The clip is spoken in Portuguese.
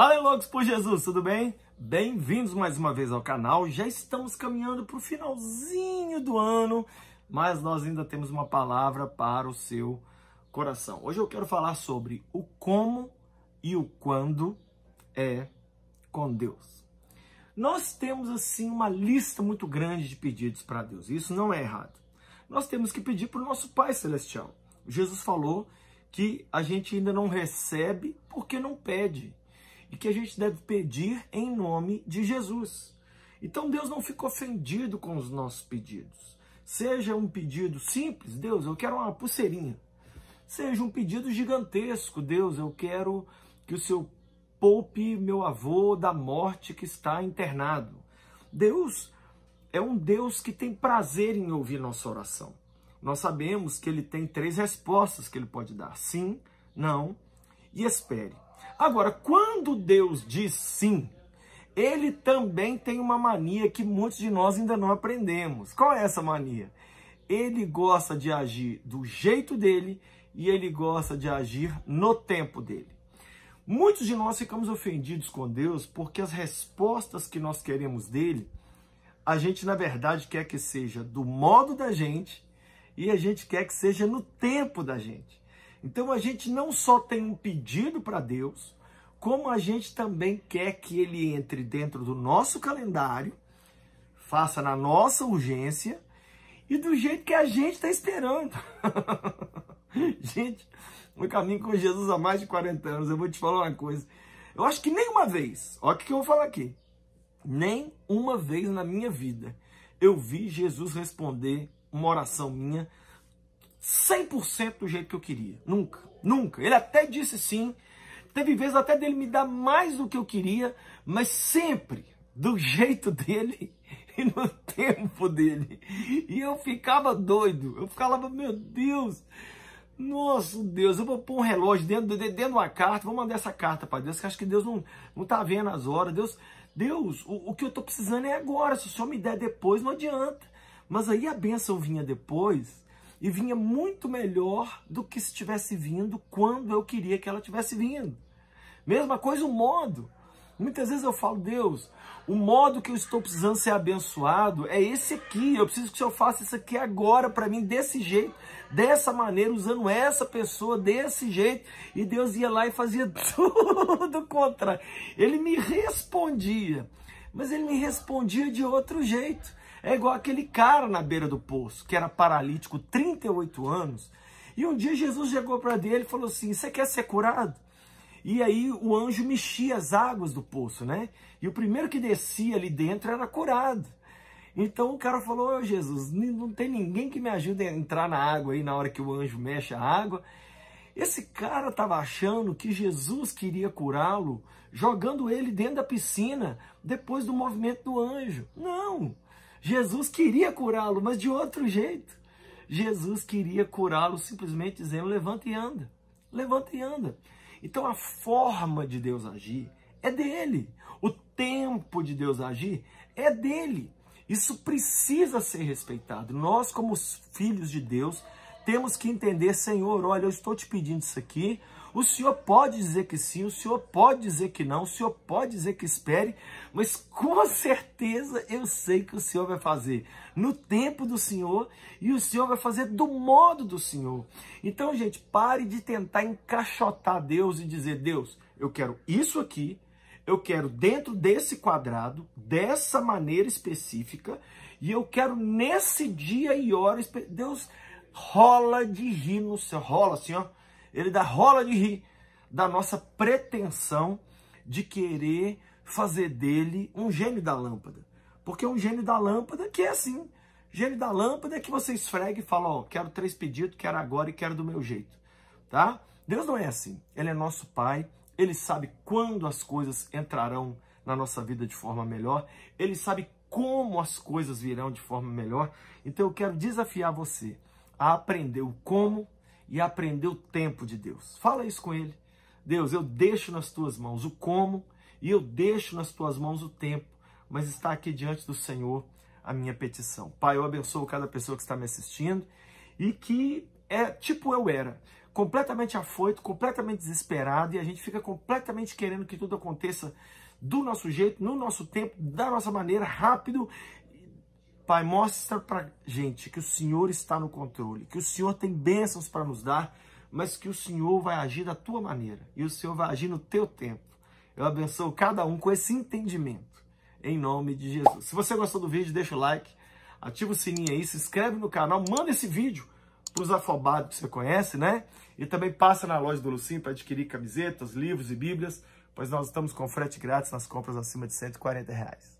Fala, loucos por Jesus, tudo bem? Bem-vindos mais uma vez ao canal. Já estamos caminhando para o finalzinho do ano, mas nós ainda temos uma palavra para o seu coração. Hoje eu quero falar sobre o como e o quando é com Deus. Nós temos assim uma lista muito grande de pedidos para Deus. Isso não é errado. Nós temos que pedir para o nosso Pai Celestial. Jesus falou que a gente ainda não recebe porque não pede e que a gente deve pedir em nome de Jesus. Então Deus não fica ofendido com os nossos pedidos. Seja um pedido simples, Deus, eu quero uma pulseirinha. Seja um pedido gigantesco, Deus, eu quero que o Senhor poupe meu avô da morte que está internado. Deus é um Deus que tem prazer em ouvir nossa oração. Nós sabemos que ele tem três respostas que ele pode dar: sim, não e espere. Agora, quando Deus diz sim, ele também tem uma mania que muitos de nós ainda não aprendemos. Qual é essa mania? Ele gosta de agir do jeito dele e ele gosta de agir no tempo dele. Muitos de nós ficamos ofendidos com Deus porque as respostas que nós queremos dele, a gente na verdade quer que seja do modo da gente e a gente quer que seja no tempo da gente. Então a gente não só tem um pedido para Deus, como a gente também quer que ele entre dentro do nosso calendário, faça na nossa urgência e do jeito que a gente está esperando. gente, no caminho com Jesus há mais de 40 anos, eu vou te falar uma coisa. Eu acho que nem uma vez, olha o que eu vou falar aqui, nem uma vez na minha vida eu vi Jesus responder uma oração minha 100% do jeito que eu queria. Nunca, nunca. Ele até disse sim. Teve vezes até dele me dar mais do que eu queria, mas sempre do jeito dele e no tempo dele. E eu ficava doido. Eu ficava, meu Deus, nosso Deus, eu vou pôr um relógio dentro, dentro de uma carta, vou mandar essa carta para Deus, que acho que Deus não, não tá vendo as horas. Deus, Deus, o, o que eu tô precisando é agora. Se o Senhor me der depois, não adianta. Mas aí a bênção vinha depois e vinha muito melhor do que se tivesse vindo quando eu queria que ela tivesse vindo. Mesma coisa o modo. Muitas vezes eu falo, Deus, o modo que eu estou precisando ser abençoado é esse aqui. Eu preciso que o Senhor faça isso aqui agora para mim, desse jeito, dessa maneira, usando essa pessoa desse jeito. E Deus ia lá e fazia tudo contra. Ele me respondia, mas ele me respondia de outro jeito. É igual aquele cara na beira do poço, que era paralítico, 38 anos. E um dia Jesus chegou para ele e falou assim: Você quer ser curado? E aí o anjo mexia as águas do poço, né? E o primeiro que descia ali dentro era curado. Então o cara falou: oh, Jesus, não tem ninguém que me ajude a entrar na água aí na hora que o anjo mexe a água. Esse cara estava achando que Jesus queria curá-lo, jogando ele dentro da piscina depois do movimento do anjo. Não! Jesus queria curá-lo, mas de outro jeito. Jesus queria curá-lo simplesmente dizendo: levanta e anda, levanta e anda. Então a forma de Deus agir é dele, o tempo de Deus agir é dele. Isso precisa ser respeitado. Nós, como filhos de Deus, temos que entender: Senhor, olha, eu estou te pedindo isso aqui o senhor pode dizer que sim, o senhor pode dizer que não, o senhor pode dizer que espere, mas com certeza eu sei que o senhor vai fazer no tempo do senhor e o senhor vai fazer do modo do senhor. Então, gente, pare de tentar encaixotar Deus e dizer: Deus, eu quero isso aqui, eu quero dentro desse quadrado, dessa maneira específica, e eu quero nesse dia e hora. Deus rola de rir no céu, rola assim, ó ele dá rola de rir da nossa pretensão de querer fazer dele um gênio da lâmpada. Porque um gênio da lâmpada que é assim. Gênio da lâmpada é que você esfrega e fala, ó, oh, quero três pedidos, quero agora e quero do meu jeito, tá? Deus não é assim. Ele é nosso Pai, ele sabe quando as coisas entrarão na nossa vida de forma melhor, ele sabe como as coisas virão de forma melhor. Então eu quero desafiar você a aprender o como e aprender o tempo de Deus. Fala isso com ele. Deus, eu deixo nas tuas mãos o como e eu deixo nas tuas mãos o tempo, mas está aqui diante do Senhor a minha petição. Pai, eu abençoo cada pessoa que está me assistindo e que é tipo eu era, completamente afoito, completamente desesperado e a gente fica completamente querendo que tudo aconteça do nosso jeito, no nosso tempo, da nossa maneira, rápido Pai, mostra pra gente que o Senhor está no controle, que o Senhor tem bênçãos para nos dar, mas que o Senhor vai agir da tua maneira e o Senhor vai agir no teu tempo. Eu abençoo cada um com esse entendimento, em nome de Jesus. Se você gostou do vídeo, deixa o like, ativa o sininho aí, se inscreve no canal, manda esse vídeo para os afobados que você conhece, né? E também passa na loja do Lucim para adquirir camisetas, livros e bíblias, pois nós estamos com frete grátis nas compras acima de 140 reais.